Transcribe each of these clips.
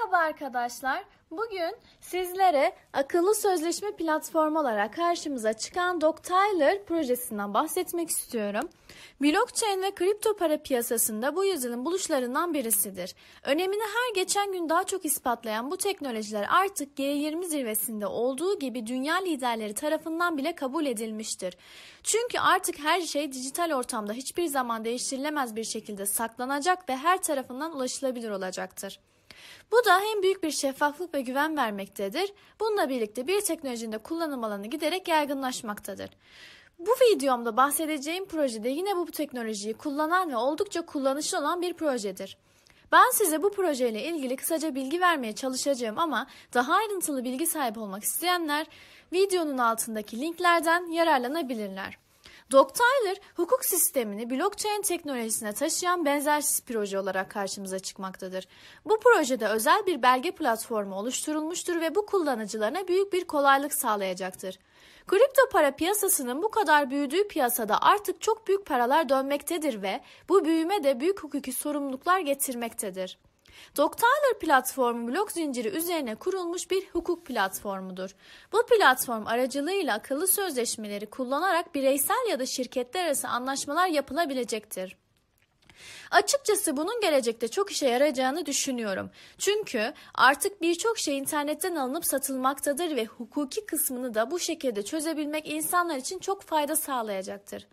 Merhaba arkadaşlar. Bugün sizlere akıllı sözleşme platformu olarak karşımıza çıkan DocTiler projesinden bahsetmek istiyorum. Blockchain ve kripto para piyasasında bu yüzyılın buluşlarından birisidir. Önemini her geçen gün daha çok ispatlayan bu teknolojiler artık G20 zirvesinde olduğu gibi dünya liderleri tarafından bile kabul edilmiştir. Çünkü artık her şey dijital ortamda hiçbir zaman değiştirilemez bir şekilde saklanacak ve her tarafından ulaşılabilir olacaktır. Bu da hem büyük bir şeffaflık ve güven vermektedir. Bununla birlikte bir teknolojinin de kullanım alanı giderek yaygınlaşmaktadır. Bu videomda bahsedeceğim projede yine bu teknolojiyi kullanan ve oldukça kullanışlı olan bir projedir. Ben size bu projeyle ilgili kısaca bilgi vermeye çalışacağım ama daha ayrıntılı bilgi sahibi olmak isteyenler videonun altındaki linklerden yararlanabilirler. Doc Tyler, hukuk sistemini blockchain teknolojisine taşıyan benzersiz proje olarak karşımıza çıkmaktadır. Bu projede özel bir belge platformu oluşturulmuştur ve bu kullanıcılarına büyük bir kolaylık sağlayacaktır. Kripto para piyasasının bu kadar büyüdüğü piyasada artık çok büyük paralar dönmektedir ve bu büyüme de büyük hukuki sorumluluklar getirmektedir. Doc platformu blok zinciri üzerine kurulmuş bir hukuk platformudur. Bu platform aracılığıyla akıllı sözleşmeleri kullanarak bireysel ya da şirketler arası anlaşmalar yapılabilecektir. Açıkçası bunun gelecekte çok işe yarayacağını düşünüyorum. Çünkü artık birçok şey internetten alınıp satılmaktadır ve hukuki kısmını da bu şekilde çözebilmek insanlar için çok fayda sağlayacaktır.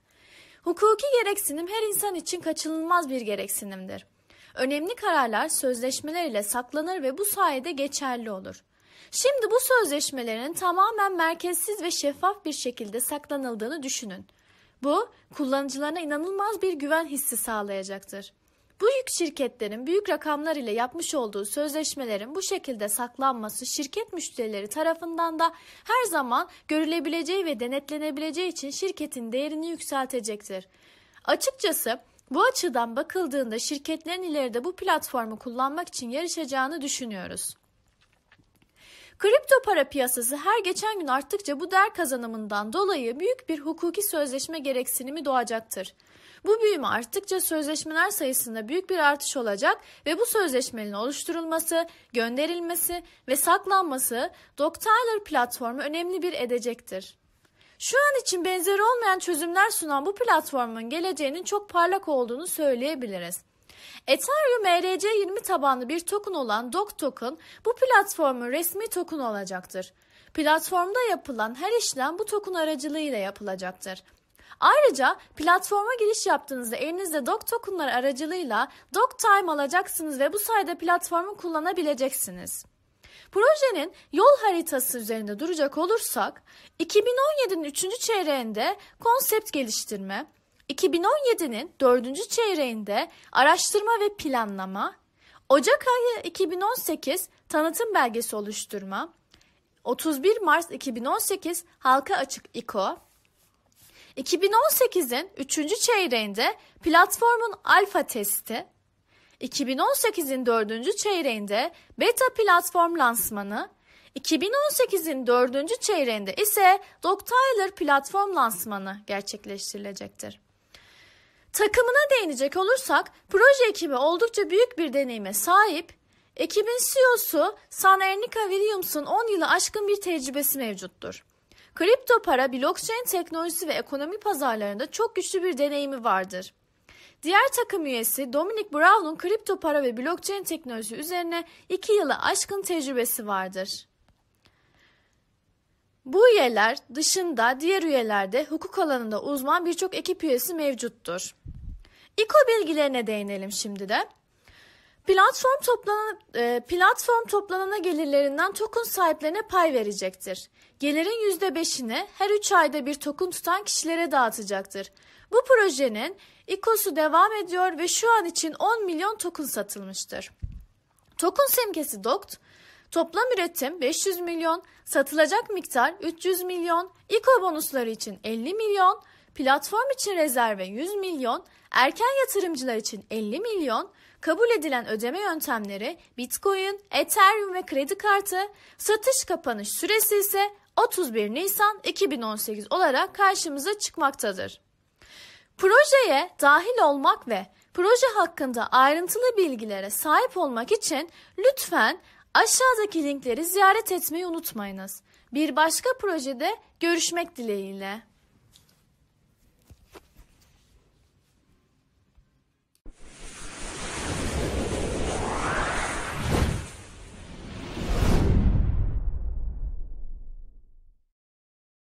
Hukuki gereksinim her insan için kaçınılmaz bir gereksinimdir. Önemli kararlar sözleşmeler ile saklanır ve bu sayede geçerli olur. Şimdi bu sözleşmelerin tamamen merkezsiz ve şeffaf bir şekilde saklanıldığını düşünün. Bu, kullanıcılarına inanılmaz bir güven hissi sağlayacaktır. Büyük şirketlerin büyük rakamlar ile yapmış olduğu sözleşmelerin bu şekilde saklanması şirket müşterileri tarafından da her zaman görülebileceği ve denetlenebileceği için şirketin değerini yükseltecektir. Açıkçası bu açıdan bakıldığında şirketlerin ileride bu platformu kullanmak için yarışacağını düşünüyoruz. Kripto para piyasası her geçen gün arttıkça bu değer kazanımından dolayı büyük bir hukuki sözleşme gereksinimi doğacaktır. Bu büyüme arttıkça sözleşmeler sayısında büyük bir artış olacak ve bu sözleşmenin oluşturulması, gönderilmesi ve saklanması DocTiler platformu önemli bir edecektir. Şu an için benzeri olmayan çözümler sunan bu platformun geleceğinin çok parlak olduğunu söyleyebiliriz. Ethereum ERC20 tabanlı bir token olan Dog token bu platformun resmi token olacaktır. Platformda yapılan her işlem bu token aracılığıyla yapılacaktır. Ayrıca platforma giriş yaptığınızda elinizde Dog tokenları aracılığıyla Dog time alacaksınız ve bu sayede platformu kullanabileceksiniz. Projenin yol haritası üzerinde duracak olursak, 2017'nin 3. çeyreğinde konsept geliştirme, 2017'nin 4. çeyreğinde araştırma ve planlama, Ocak ayı 2018 tanıtım belgesi oluşturma, 31 Mart 2018 halka açık İKO, 2018'in 3. çeyreğinde platformun alfa testi, 2018'in dördüncü çeyreğinde beta platform lansmanı, 2018'in dördüncü çeyreğinde ise Doctyler platform lansmanı gerçekleştirilecektir. Takımına değinecek olursak proje ekibi oldukça büyük bir deneyime sahip, ekibin CEO'su San Ernica Williams'ın 10 yılı aşkın bir tecrübesi mevcuttur. Kripto para, blockchain teknolojisi ve ekonomi pazarlarında çok güçlü bir deneyimi vardır. Diğer takım üyesi Dominic Brown'un kripto para ve blockchain teknolojisi üzerine 2 yılı aşkın tecrübesi vardır. Bu üyeler dışında diğer üyelerde hukuk alanında uzman birçok ekip üyesi mevcuttur. İKO bilgilerine değinelim şimdi de. Platform toplanan e, platform toplanana gelirlerinden token sahiplerine pay verecektir. Gelirin %5'ini her 3 ayda bir token tutan kişilere dağıtacaktır. Bu projenin ikosu devam ediyor ve şu an için 10 milyon token satılmıştır. Token semkesi DOCT, toplam üretim 500 milyon, satılacak miktar 300 milyon, İKO bonusları için 50 milyon, platform için rezerve 100 milyon, erken yatırımcılar için 50 milyon, kabul edilen ödeme yöntemleri Bitcoin, Ethereum ve kredi kartı, satış kapanış süresi ise 31 Nisan 2018 olarak karşımıza çıkmaktadır. Projeye dahil olmak ve proje hakkında ayrıntılı bilgilere sahip olmak için lütfen aşağıdaki linkleri ziyaret etmeyi unutmayınız. Bir başka projede görüşmek dileğiyle.